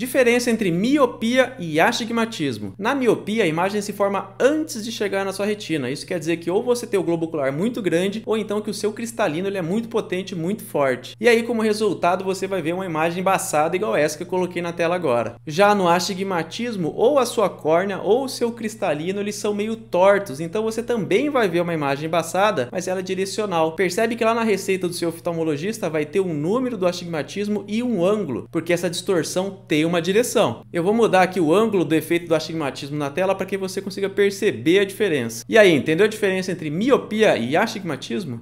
Diferença entre miopia e astigmatismo. Na miopia, a imagem se forma antes de chegar na sua retina. Isso quer dizer que ou você tem o globo ocular muito grande, ou então que o seu cristalino ele é muito potente, muito forte. E aí, como resultado, você vai ver uma imagem embaçada igual essa que eu coloquei na tela agora. Já no astigmatismo, ou a sua córnea ou o seu cristalino eles são meio tortos, então você também vai ver uma imagem embaçada, mas ela é direcional. Percebe que lá na receita do seu oftalmologista vai ter um número do astigmatismo e um ângulo, porque essa distorção tem tem uma direção. Eu vou mudar aqui o ângulo do efeito do astigmatismo na tela para que você consiga perceber a diferença. E aí, entendeu a diferença entre miopia e astigmatismo?